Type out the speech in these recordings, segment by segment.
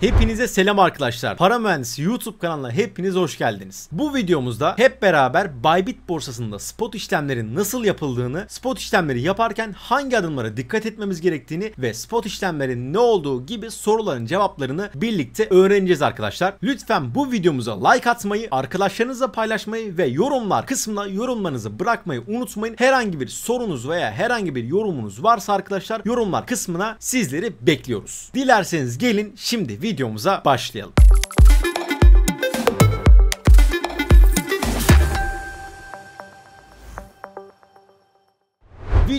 Hepinize selam arkadaşlar. Para Mühendisi YouTube kanalına hepiniz hoş geldiniz. Bu videomuzda hep beraber Bybit borsasında spot işlemlerin nasıl yapıldığını, spot işlemleri yaparken hangi adımlara dikkat etmemiz gerektiğini ve spot işlemlerin ne olduğu gibi soruların cevaplarını birlikte öğreneceğiz arkadaşlar. Lütfen bu videomuza like atmayı, arkadaşlarınızla paylaşmayı ve yorumlar kısmına yorumlarınızı bırakmayı unutmayın. Herhangi bir sorunuz veya herhangi bir yorumunuz varsa arkadaşlar yorumlar kısmına sizleri bekliyoruz. Dilerseniz gelin şimdi videomuza başlayalım.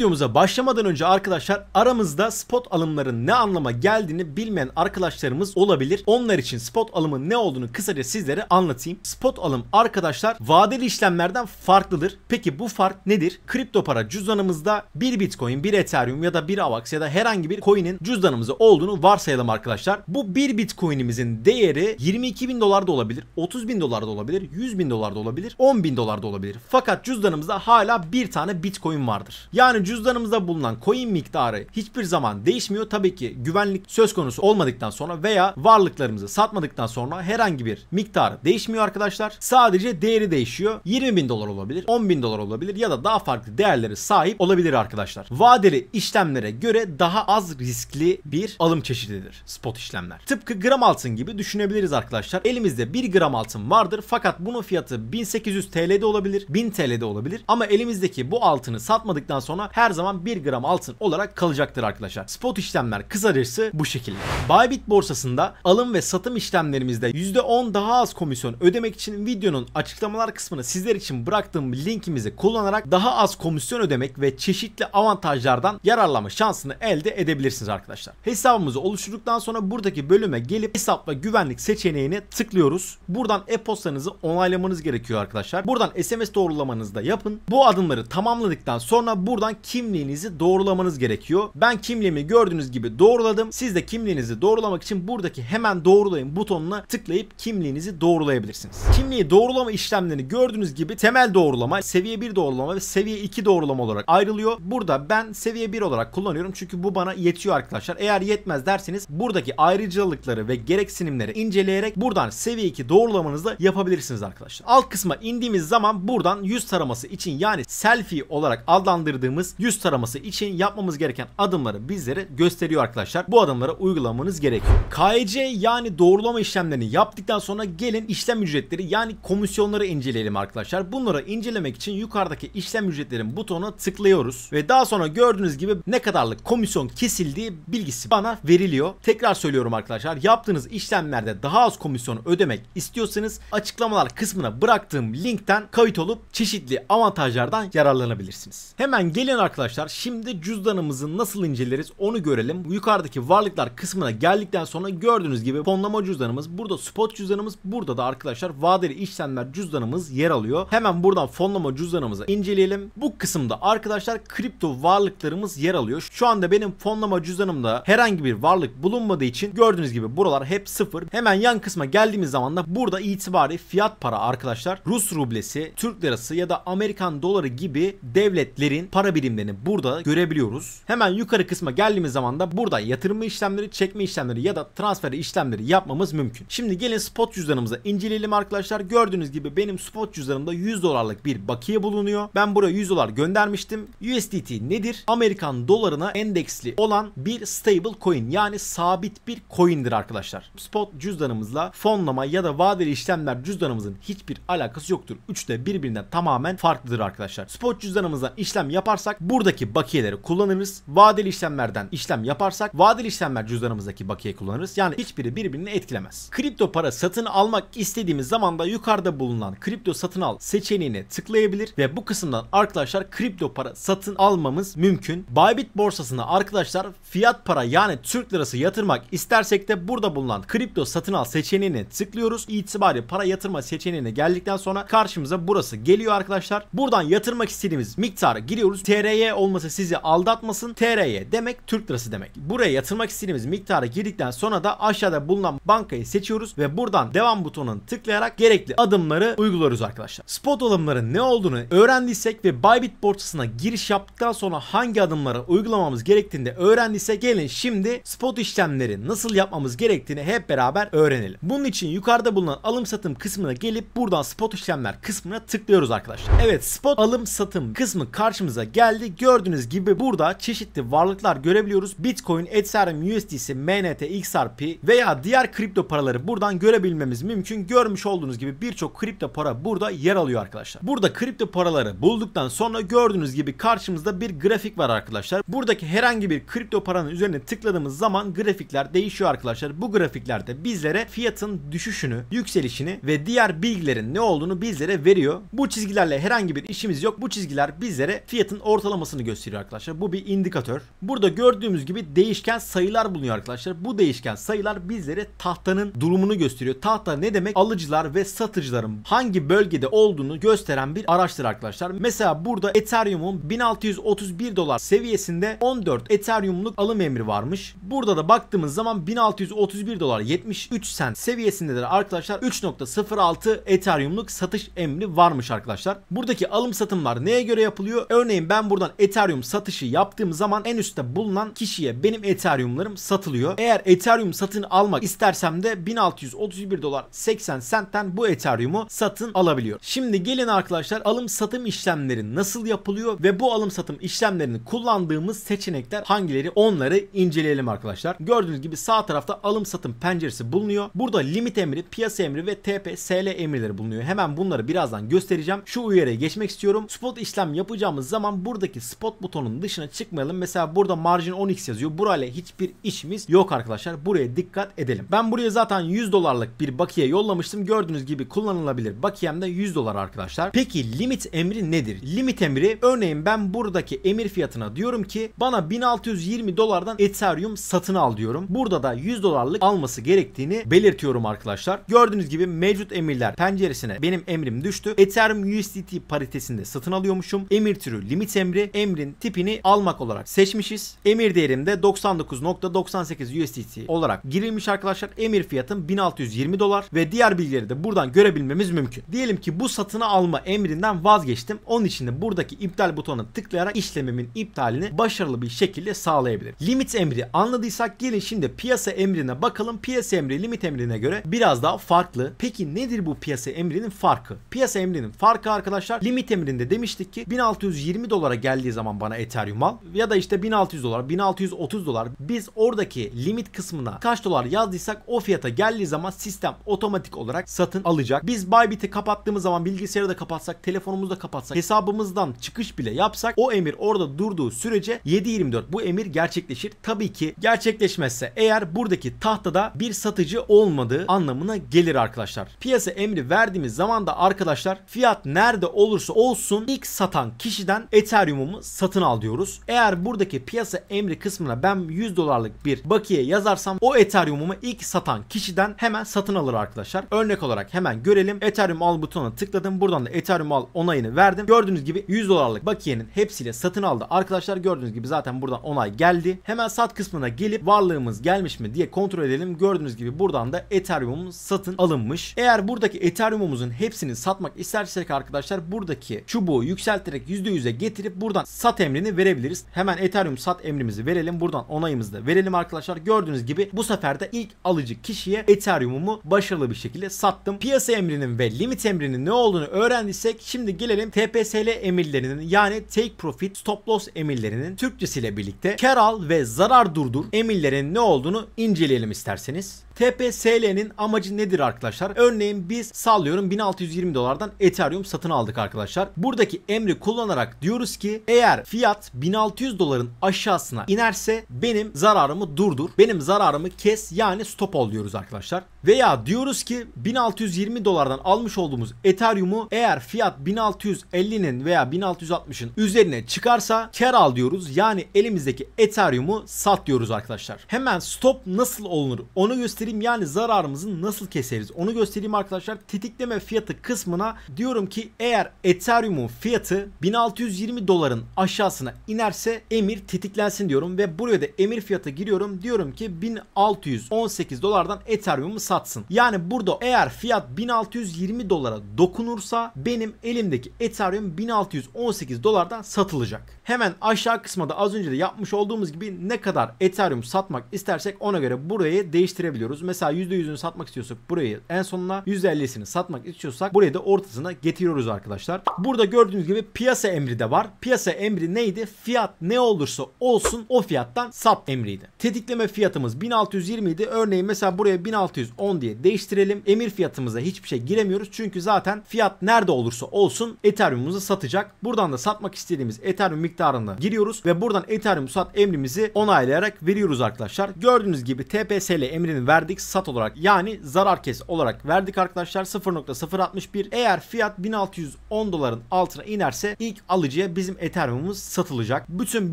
videomuza başlamadan önce arkadaşlar aramızda spot alımların ne anlama geldiğini bilmeyen arkadaşlarımız olabilir. Onlar için spot alımın ne olduğunu kısaca sizlere anlatayım. Spot alım arkadaşlar vadeli işlemlerden farklıdır. Peki bu fark nedir? Kripto para cüzdanımızda bir bitcoin, bir ethereum ya da bir avax ya da herhangi bir coin'in cüzdanımızda olduğunu varsayalım arkadaşlar. Bu bir bitcoin'imizin değeri 22 bin dolar da olabilir, 30 bin dolar da olabilir, 100 bin dolar da olabilir, 10 bin dolar da olabilir. Fakat cüzdanımızda hala bir tane bitcoin vardır. Yani cüzdanımızda bulunan coin miktarı hiçbir zaman değişmiyor. Tabii ki güvenlik söz konusu olmadıktan sonra veya varlıklarımızı satmadıktan sonra herhangi bir miktarı değişmiyor arkadaşlar. Sadece değeri değişiyor. 20 bin dolar olabilir, 10 bin dolar olabilir ya da daha farklı değerlere sahip olabilir arkadaşlar. Vadeli işlemlere göre daha az riskli bir alım çeşididir spot işlemler. Tıpkı gram altın gibi düşünebiliriz arkadaşlar. Elimizde 1 gram altın vardır fakat bunun fiyatı 1800 TL'de olabilir, 1000 TL'de olabilir. Ama elimizdeki bu altını satmadıktan sonra her zaman 1 gram altın olarak kalacaktır arkadaşlar. Spot işlemler kısacası bu şekilde. Bybit borsasında alım ve satım işlemlerimizde %10 daha az komisyon ödemek için videonun açıklamalar kısmını sizler için bıraktığım linkimizi kullanarak daha az komisyon ödemek ve çeşitli avantajlardan yararlanma şansını elde edebilirsiniz arkadaşlar. Hesabımızı oluşturduktan sonra buradaki bölüme gelip hesap ve güvenlik seçeneğini tıklıyoruz. Buradan e-postanızı onaylamanız gerekiyor arkadaşlar. Buradan SMS doğrulamanızı da yapın. Bu adımları tamamladıktan sonra buradan kimliğinizi doğrulamanız gerekiyor. Ben kimliğimi gördüğünüz gibi doğruladım. Siz de kimliğinizi doğrulamak için buradaki hemen doğrulayın butonuna tıklayıp kimliğinizi doğrulayabilirsiniz. Kimliği doğrulama işlemlerini gördüğünüz gibi temel doğrulama, seviye 1 doğrulama ve seviye 2 doğrulama olarak ayrılıyor. Burada ben seviye 1 olarak kullanıyorum çünkü bu bana yetiyor arkadaşlar. Eğer yetmez derseniz buradaki ayrıcalıkları ve gereksinimleri inceleyerek buradan seviye 2 doğrulamanızı da yapabilirsiniz arkadaşlar. Alt kısma indiğimiz zaman buradan yüz taraması için yani selfie olarak adlandırdığımız yüz taraması için yapmamız gereken adımları bizlere gösteriyor arkadaşlar. Bu adımları uygulamanız gerekiyor. KYC e yani doğrulama işlemlerini yaptıktan sonra gelin işlem ücretleri yani komisyonları inceleyelim arkadaşlar. Bunları incelemek için yukarıdaki işlem ücretlerin butonuna tıklıyoruz ve daha sonra gördüğünüz gibi ne kadarlık komisyon kesildiği bilgisi bana veriliyor. Tekrar söylüyorum arkadaşlar yaptığınız işlemlerde daha az komisyon ödemek istiyorsanız açıklamalar kısmına bıraktığım linkten kayıt olup çeşitli avantajlardan yararlanabilirsiniz. Hemen gelin Güzel arkadaşlar şimdi cüzdanımızı nasıl inceleriz onu görelim. Yukarıdaki varlıklar kısmına geldikten sonra gördüğünüz gibi fonlama cüzdanımız burada spot cüzdanımız burada da arkadaşlar vadeli işlemler cüzdanımız yer alıyor. Hemen buradan fonlama cüzdanımızı inceleyelim. Bu kısımda arkadaşlar kripto varlıklarımız yer alıyor. Şu anda benim fonlama cüzdanımda herhangi bir varlık bulunmadığı için gördüğünüz gibi buralar hep sıfır. Hemen yan kısma geldiğimiz zaman da burada itibari fiyat para arkadaşlar Rus rublesi, Türk lirası ya da Amerikan doları gibi devletlerin para birimi birimlerini burada görebiliyoruz. Hemen yukarı kısma geldiğimiz zaman da burada yatırımı işlemleri, çekme işlemleri ya da transfer işlemleri yapmamız mümkün. Şimdi gelin spot cüzdanımıza inceleyelim arkadaşlar. Gördüğünüz gibi benim spot cüzdanımda 100 dolarlık bir bakiye bulunuyor. Ben buraya 100 dolar göndermiştim. USDT nedir? Amerikan dolarına endeksli olan bir stable coin yani sabit bir coin'dir arkadaşlar. Spot cüzdanımızla fonlama ya da vadeli işlemler cüzdanımızın hiçbir alakası yoktur. Üçte birbirinden tamamen farklıdır arkadaşlar. Spot cüzdanımızdan işlem yaparsak buradaki bakiyeleri kullanırız. Vadeli işlemlerden işlem yaparsak vadeli işlemler cüzdanımızdaki bakiye kullanırız. Yani hiçbiri birbirini etkilemez. Kripto para satın almak istediğimiz zaman da yukarıda bulunan kripto satın al seçeneğine tıklayabilir ve bu kısımdan arkadaşlar kripto para satın almamız mümkün. Bybit borsasına arkadaşlar fiyat para yani Türk lirası yatırmak istersek de burada bulunan kripto satın al seçeneğine tıklıyoruz. İtibari para yatırma seçeneğine geldikten sonra karşımıza burası geliyor arkadaşlar. Buradan yatırmak istediğimiz miktarı giriyoruz. TR TRY olması sizi aldatmasın. TRY demek Türk lirası demek. Buraya yatırmak istediğimiz miktarı girdikten sonra da aşağıda bulunan bankayı seçiyoruz ve buradan devam butonuna tıklayarak gerekli adımları uygularız arkadaşlar. Spot alımların ne olduğunu öğrendiysek ve Bybit borsasına giriş yaptıktan sonra hangi adımları uygulamamız gerektiğini de öğrendiyse gelin şimdi spot işlemleri nasıl yapmamız gerektiğini hep beraber öğrenelim. Bunun için yukarıda bulunan alım satım kısmına gelip buradan spot işlemler kısmına tıklıyoruz arkadaşlar. Evet spot alım satım kısmı karşımıza geldi Panelde gördüğünüz gibi burada çeşitli varlıklar görebiliyoruz. Bitcoin, Ethereum, USDC, MNT, XRP veya diğer kripto paraları buradan görebilmemiz mümkün. Görmüş olduğunuz gibi birçok kripto para burada yer alıyor arkadaşlar. Burada kripto paraları bulduktan sonra gördüğünüz gibi karşımızda bir grafik var arkadaşlar. Buradaki herhangi bir kripto paranın üzerine tıkladığımız zaman grafikler değişiyor arkadaşlar. Bu grafiklerde bizlere fiyatın düşüşünü, yükselişini ve diğer bilgilerin ne olduğunu bizlere veriyor. Bu çizgilerle herhangi bir işimiz yok. Bu çizgiler bizlere fiyatın ortalama ortalamasını gösteriyor arkadaşlar. Bu bir indikatör. Burada gördüğümüz gibi değişken sayılar bulunuyor arkadaşlar. Bu değişken sayılar bizlere tahtanın durumunu gösteriyor. Tahta ne demek? Alıcılar ve satıcıların hangi bölgede olduğunu gösteren bir araçtır arkadaşlar. Mesela burada Ethereum'un 1631 dolar seviyesinde 14 Ethereum'luk alım emri varmış. Burada da baktığımız zaman 1631 dolar 73 sen seviyesindedir arkadaşlar 3.06 Ethereum'luk satış emri varmış arkadaşlar. Buradaki alım satımlar neye göre yapılıyor? Örneğin ben buradan Ethereum satışı yaptığım zaman en üstte bulunan kişiye benim Ethereum'larım satılıyor. Eğer Ethereum satın almak istersem de 1631 dolar 80 sentten bu Ethereum'u satın alabiliyor. Şimdi gelin arkadaşlar alım satım işlemleri nasıl yapılıyor ve bu alım satım işlemlerini kullandığımız seçenekler hangileri onları inceleyelim arkadaşlar. Gördüğünüz gibi sağ tarafta alım satım penceresi bulunuyor. Burada limit emri, piyasa emri ve TP SL emirleri bulunuyor. Hemen bunları birazdan göstereceğim. Şu uyarıya geçmek istiyorum. Spot işlem yapacağımız zaman burada buradaki spot butonunun dışına çıkmayalım. Mesela burada margin 10x yazıyor. Burayla hiçbir işimiz yok arkadaşlar. Buraya dikkat edelim. Ben buraya zaten 100 dolarlık bir bakiye yollamıştım. Gördüğünüz gibi kullanılabilir. Bakiyemde 100 dolar arkadaşlar. Peki limit emri nedir? Limit emri örneğin ben buradaki emir fiyatına diyorum ki bana 1620 dolardan Ethereum satın al diyorum. Burada da 100 dolarlık alması gerektiğini belirtiyorum arkadaşlar. Gördüğünüz gibi mevcut emirler penceresine benim emrim düştü. Ethereum USDT paritesinde satın alıyormuşum. Emir türü limit emri emri emrin tipini almak olarak seçmişiz. Emir de 99.98 USDT olarak girilmiş arkadaşlar. Emir fiyatım 1620 dolar ve diğer bilgileri de buradan görebilmemiz mümkün. Diyelim ki bu satın alma emrinden vazgeçtim. Onun için de buradaki iptal butonuna tıklayarak işlemimin iptalini başarılı bir şekilde sağlayabilirim. Limit emri anladıysak gelin şimdi piyasa emrine bakalım. Piyasa emri limit emrine göre biraz daha farklı. Peki nedir bu piyasa emrinin farkı? Piyasa emrinin farkı arkadaşlar limit emrinde demiştik ki 1620 dolara geldiği zaman bana Ethereum al ya da işte 1600 dolar 1630 dolar biz oradaki limit kısmına kaç dolar yazdıysak o fiyata geldiği zaman sistem otomatik olarak satın alacak. Biz Bybit'i kapattığımız zaman bilgisayarı da kapatsak telefonumuzu da kapatsak hesabımızdan çıkış bile yapsak o emir orada durduğu sürece 7.24 bu emir gerçekleşir. Tabii ki gerçekleşmezse eğer buradaki tahtada bir satıcı olmadığı anlamına gelir arkadaşlar. Piyasa emri verdiğimiz zaman da arkadaşlar fiyat nerede olursa olsun ilk satan kişiden Ethereum akvaryumumu satın al diyoruz. Eğer buradaki piyasa emri kısmına ben 100 dolarlık bir bakiye yazarsam o Ethereum'umu ilk satan kişiden hemen satın alır arkadaşlar. Örnek olarak hemen görelim. Ethereum al butonuna tıkladım. Buradan da Ethereum al onayını verdim. Gördüğünüz gibi 100 dolarlık bakiyenin hepsiyle satın aldı. Arkadaşlar gördüğünüz gibi zaten buradan onay geldi. Hemen sat kısmına gelip varlığımız gelmiş mi diye kontrol edelim. Gördüğünüz gibi buradan da Ethereum'umuz satın alınmış. Eğer buradaki Ethereum'umuzun hepsini satmak istersek arkadaşlar buradaki çubuğu yükselterek %100'e getirip buradan sat emrini verebiliriz. Hemen Ethereum sat emrimizi verelim. Buradan onayımızı da verelim arkadaşlar. Gördüğünüz gibi bu sefer de ilk alıcı kişiye Ethereum'umu başarılı bir şekilde sattım. Piyasa emrinin ve limit emrinin ne olduğunu öğrendiysek şimdi gelelim TPSL emirlerinin yani take profit stop loss emirlerinin Türkçesiyle birlikte kar al ve zarar durdur emirlerin ne olduğunu inceleyelim isterseniz. TPSL'nin amacı nedir arkadaşlar? Örneğin biz sallıyorum 1620 dolardan Ethereum satın aldık arkadaşlar. Buradaki emri kullanarak diyoruz ki eğer fiyat 1600 doların aşağısına inerse benim zararımı durdur. Benim zararımı kes yani stop ol diyoruz arkadaşlar. Veya diyoruz ki 1620 dolardan almış olduğumuz Ethereum'u eğer fiyat 1650'nin veya 1660'ın üzerine çıkarsa kar al diyoruz. Yani elimizdeki Ethereum'u sat diyoruz arkadaşlar. Hemen stop nasıl olunur onu göstereyim. Yani zararımızı nasıl keseriz onu göstereyim arkadaşlar. Tetikleme fiyatı kısmına diyorum ki eğer Ethereum'un fiyatı 1620 doların aşağısına inerse emir tetiklensin diyorum ve buraya da emir fiyatı giriyorum. Diyorum ki 1618 dolardan Ethereum'u satsın. Yani burada eğer fiyat 1620 dolara dokunursa benim elimdeki Ethereum 1618 dolarda satılacak. Hemen aşağı kısmada az önce de yapmış olduğumuz gibi ne kadar Ethereum satmak istersek ona göre burayı değiştirebiliyoruz. Mesela %100'ünü satmak istiyorsak burayı en sonuna %50'sini satmak istiyorsak burayı da ortasına getiriyoruz arkadaşlar. Burada gördüğünüz gibi piyasa emri de var. Piyasa emri neydi? Fiyat ne olursa olsun o fiyattan sat emriydi. Tetikleme fiyatımız 1620 idi. Örneğin mesela buraya 1600 10 diye değiştirelim. Emir fiyatımıza hiçbir şey giremiyoruz. Çünkü zaten fiyat nerede olursa olsun Ethereum'umuzu satacak. Buradan da satmak istediğimiz Ethereum miktarını giriyoruz ve buradan Ethereum sat emrimizi onaylayarak veriyoruz arkadaşlar. Gördüğünüz gibi TPSL emrini verdik sat olarak yani zarar kes olarak verdik arkadaşlar 0.061. Eğer fiyat 1610 doların altına inerse ilk alıcıya bizim Ethereum'umuz satılacak. Bütün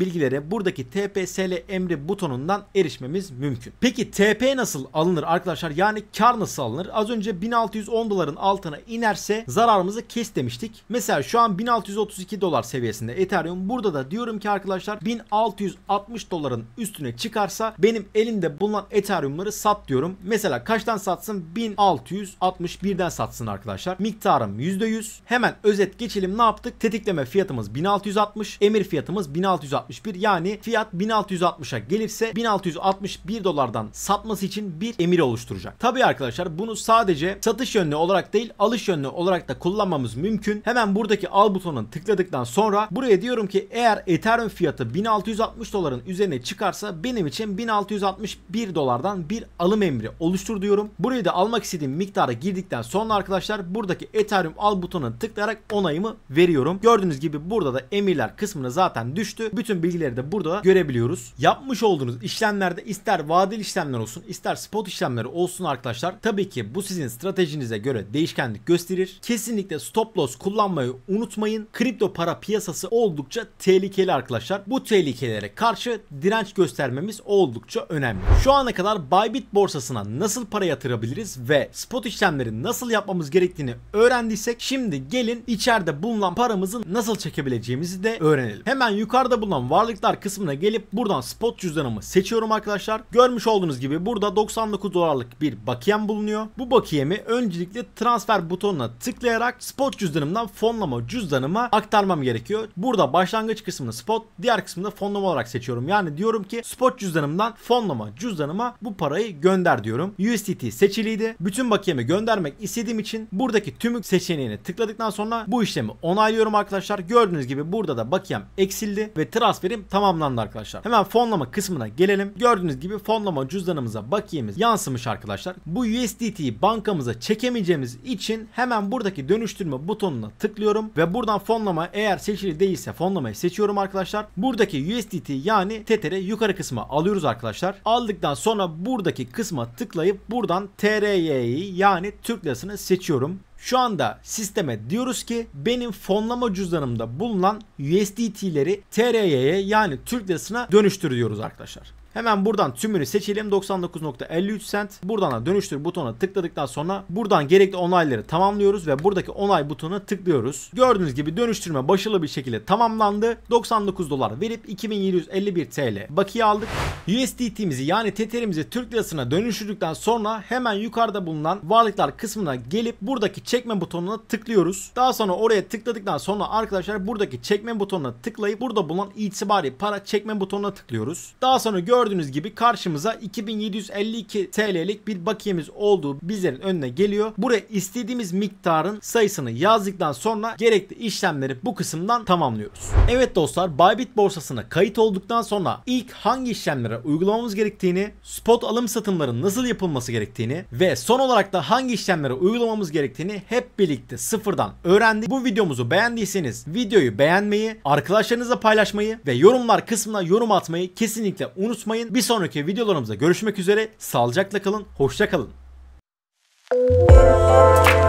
bilgilere buradaki TPSL emri butonundan erişmemiz mümkün. Peki TP nasıl alınır arkadaşlar? Yani yani kar nasıl alınır? Az önce 1610 doların altına inerse zararımızı kes demiştik. Mesela şu an 1632 dolar seviyesinde Ethereum. Burada da diyorum ki arkadaşlar 1660 doların üstüne çıkarsa benim elimde bulunan Ethereum'ları sat diyorum. Mesela kaçtan satsın? 1661'den satsın arkadaşlar. Miktarım %100. Hemen özet geçelim. Ne yaptık? Tetikleme fiyatımız 1660, emir fiyatımız 1661. Yani fiyat 1660'a gelirse 1661 dolardan satması için bir emir oluşturacak. Tabii arkadaşlar bunu sadece satış yönlü olarak değil alış yönlü olarak da kullanmamız mümkün. Hemen buradaki al butonuna tıkladıktan sonra buraya diyorum ki eğer Ethereum fiyatı 1660 doların üzerine çıkarsa benim için 1661 dolardan bir alım emri oluştur diyorum. Burayı da almak istediğim miktara girdikten sonra arkadaşlar buradaki Ethereum al butonuna tıklayarak onayımı veriyorum. Gördüğünüz gibi burada da emirler kısmına zaten düştü. Bütün bilgileri de burada görebiliyoruz. Yapmış olduğunuz işlemlerde ister vadeli işlemler olsun ister spot işlemleri olsun arkadaşlar arkadaşlar tabii ki bu sizin stratejinize göre değişkenlik gösterir. Kesinlikle stop loss kullanmayı unutmayın. Kripto para piyasası oldukça tehlikeli arkadaşlar. Bu tehlikelere karşı direnç göstermemiz oldukça önemli. Şu ana kadar Bybit borsasına nasıl para yatırabiliriz ve spot işlemleri nasıl yapmamız gerektiğini öğrendiysek şimdi gelin içeride bulunan paramızı nasıl çekebileceğimizi de öğrenelim. Hemen yukarıda bulunan varlıklar kısmına gelip buradan spot cüzdanımı seçiyorum arkadaşlar. Görmüş olduğunuz gibi burada 99 dolarlık bir bakiyem bulunuyor. Bu bakiyemi öncelikle transfer butonuna tıklayarak spot cüzdanımdan fonlama cüzdanıma aktarmam gerekiyor. Burada başlangıç kısmını spot, diğer kısmını fonlama olarak seçiyorum. Yani diyorum ki spot cüzdanımdan fonlama cüzdanıma bu parayı gönder diyorum. USDT seçiliydi. Bütün bakiyemi göndermek istediğim için buradaki tümük seçeneğini tıkladıktan sonra bu işlemi onaylıyorum arkadaşlar. Gördüğünüz gibi burada da bakiyem eksildi ve transferim tamamlandı arkadaşlar. Hemen fonlama kısmına gelelim. Gördüğünüz gibi fonlama cüzdanımıza bakiyemiz yansımış arkadaşlar bu USDT'yi bankamıza çekemeyeceğimiz için hemen buradaki dönüştürme butonuna tıklıyorum ve buradan fonlama eğer seçili değilse fonlamayı seçiyorum arkadaşlar. Buradaki USDT yani Tether'i yukarı kısma alıyoruz arkadaşlar. Aldıktan sonra buradaki kısma tıklayıp buradan TRY'yi yani Türk lirasını seçiyorum. Şu anda sisteme diyoruz ki benim fonlama cüzdanımda bulunan USDT'leri TRY'ye yani Türk lirasına dönüştür diyoruz arkadaşlar. Hemen buradan tümünü seçelim. 99.53 cent. Buradan da dönüştür butonuna tıkladıktan sonra buradan gerekli onayları tamamlıyoruz ve buradaki onay butonuna tıklıyoruz. Gördüğünüz gibi dönüştürme başarılı bir şekilde tamamlandı. 99 dolar verip 2751 TL bakiye aldık. USDT'mizi yani Tether'imizi Türk lirasına dönüştürdükten sonra hemen yukarıda bulunan varlıklar kısmına gelip buradaki çekme butonuna tıklıyoruz. Daha sonra oraya tıkladıktan sonra arkadaşlar buradaki çekme butonuna tıklayıp burada bulunan itibari para çekme butonuna tıklıyoruz. Daha sonra gör Gördüğünüz gibi karşımıza 2752 TL'lik bir bakiyemiz olduğu bizlerin önüne geliyor. Buraya istediğimiz miktarın sayısını yazdıktan sonra gerekli işlemleri bu kısımdan tamamlıyoruz. Evet dostlar Bybit borsasına kayıt olduktan sonra ilk hangi işlemlere uygulamamız gerektiğini, spot alım satımların nasıl yapılması gerektiğini ve son olarak da hangi işlemlere uygulamamız gerektiğini hep birlikte sıfırdan öğrendik. Bu videomuzu beğendiyseniz videoyu beğenmeyi, arkadaşlarınızla paylaşmayı ve yorumlar kısmına yorum atmayı kesinlikle unutmayın unutmayın. Bir sonraki videolarımızda görüşmek üzere. Sağlıcakla kalın, hoşça kalın.